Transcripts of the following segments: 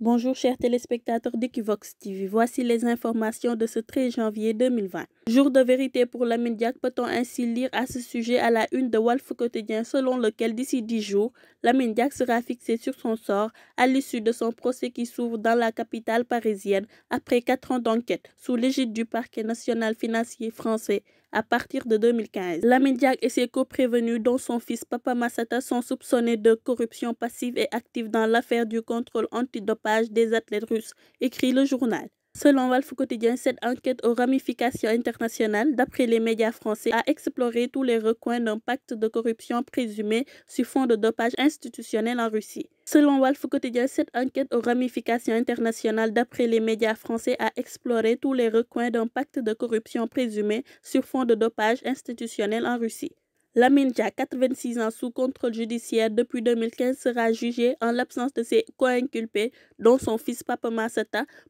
Bonjour chers téléspectateurs d'Equivox TV, voici les informations de ce 13 janvier 2020. Jour de vérité pour la peut-on ainsi lire à ce sujet à la une de Wolf Quotidien selon lequel d'ici 10 jours, la sera fixée sur son sort à l'issue de son procès qui s'ouvre dans la capitale parisienne après 4 ans d'enquête sous l'égide du parquet national financier français à partir de 2015. la et ses co-prévenus, dont son fils Papa Massata, sont soupçonnés de corruption passive et active dans l'affaire du contrôle antidopage des athlètes russes, écrit le journal. Selon Walf Quotidien, cette enquête aux ramifications internationales, d'après les médias français, a exploré tous les recoins d'un pacte de corruption présumé sur fonds de dopage institutionnel en Russie. Selon Walf Quotidien, cette enquête aux ramifications internationales, d'après les médias français, a exploré tous les recoins d'un pacte de corruption présumé sur fonds de dopage institutionnel en Russie. Laminja, 86 ans sous contrôle judiciaire depuis 2015, sera jugé en l'absence de ses co-inculpés, dont son fils Papa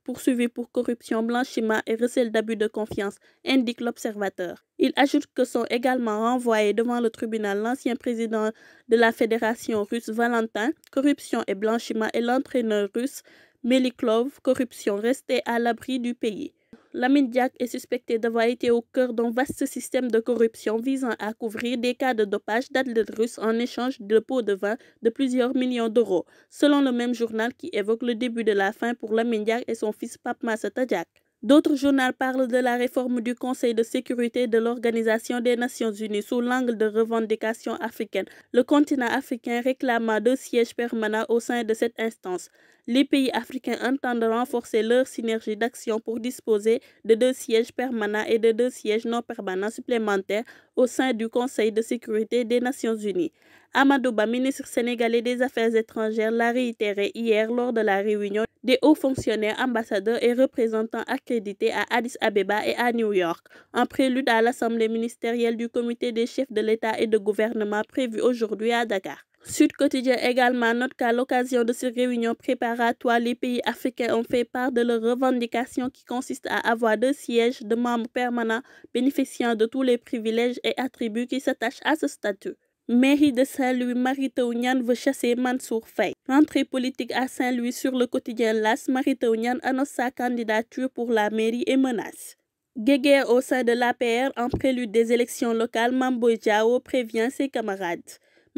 poursuivi pour corruption, blanchiment et recel d'abus de confiance, indique l'observateur. Il ajoute que sont également renvoyés devant le tribunal l'ancien président de la fédération russe Valentin, corruption et blanchiment, et l'entraîneur russe Meliklov, corruption, restée à l'abri du pays. Lamine est suspecté d'avoir été au cœur d'un vaste système de corruption visant à couvrir des cas de dopage d'athlètes russes en échange de pots de vin de plusieurs millions d'euros, selon le même journal qui évoque le début de la fin pour Lamine et son fils Pape Massata D'autres journaux parlent de la réforme du Conseil de sécurité de l'Organisation des Nations Unies sous l'angle de revendications africaines. Le continent africain réclama deux sièges permanents au sein de cette instance. Les pays africains entendent renforcer leur synergie d'action pour disposer de deux sièges permanents et de deux sièges non permanents supplémentaires au sein du Conseil de sécurité des Nations Unies. Amadouba, ministre sénégalais des Affaires étrangères, l'a réitéré hier lors de la réunion des hauts fonctionnaires, ambassadeurs et représentants accrédités à Addis Abeba et à New York, en prélude à l'Assemblée ministérielle du comité des chefs de l'État et de gouvernement prévu aujourd'hui à Dakar. Sud Quotidien également note qu'à l'occasion de ces réunions préparatoires, les pays africains ont fait part de leurs revendications qui consistent à avoir deux sièges de membres permanents bénéficiant de tous les privilèges et attributs qui s'attachent à ce statut. Mairie de Saint-Louis, Marie veut chasser Mansour Fay. Rentrée politique à Saint-Louis sur le quotidien LAS, Marie annonce sa candidature pour la mairie et menace. Guéguerre au sein de l'APR en prélude des élections locales, Mambo prévient ses camarades.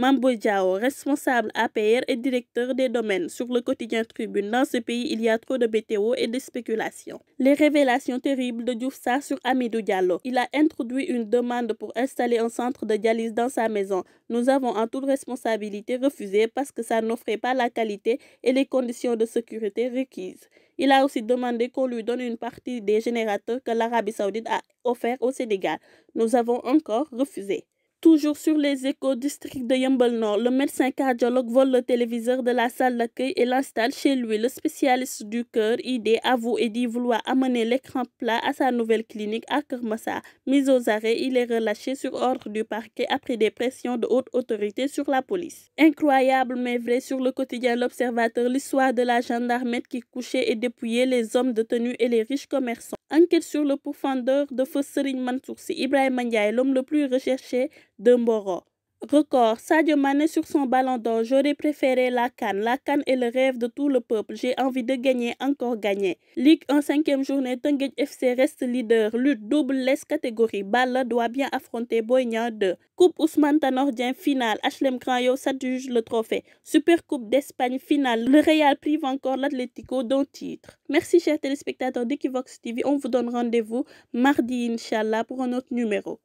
Mambo Diao, responsable APR et directeur des domaines. Sur le quotidien Tribune, dans ce pays, il y a trop de BTO et de spéculations. Les révélations terribles de Djoufsa sur Amidou Diallo. Il a introduit une demande pour installer un centre de dialyse dans sa maison. Nous avons en toute responsabilité refusé parce que ça n'offrait pas la qualité et les conditions de sécurité requises. Il a aussi demandé qu'on lui donne une partie des générateurs que l'Arabie saoudite a offert au Sénégal. Nous avons encore refusé. Toujours sur les échos district de Yambol Nord, le médecin cardiologue vole le téléviseur de la salle d'accueil et l'installe chez lui. Le spécialiste du cœur, ID, avoue et dit vouloir amener l'écran plat à sa nouvelle clinique à Kermassa. Mis aux arrêts, il est relâché sur ordre du parquet après des pressions de haute autorité sur la police. Incroyable mais vrai sur le quotidien L'Observateur, l'histoire de la gendarmerie qui couchait et dépouillait les hommes de tenue et les riches commerçants. Enquête sur le profondeur de fossering Serigne Mansourci, Ibrahim Ndiaye, l'homme le plus recherché de Record, Sadio Mané sur son ballon d'or, j'aurais préféré la canne. La canne est le rêve de tout le peuple. J'ai envie de gagner, encore gagner. Ligue en cinquième journée, Tanguay FC reste leader. Lutte double Laisse catégorie. Balla doit bien affronter Boignan 2. Coupe Ousmane Tanordien finale. HLM Crayo s'adjuge le trophée. Super Coupe d'Espagne finale. Le Real prive encore l'Atlético d'un titre. Merci chers téléspectateurs d'Equivox TV. On vous donne rendez-vous mardi, Inch'Allah, pour un autre numéro.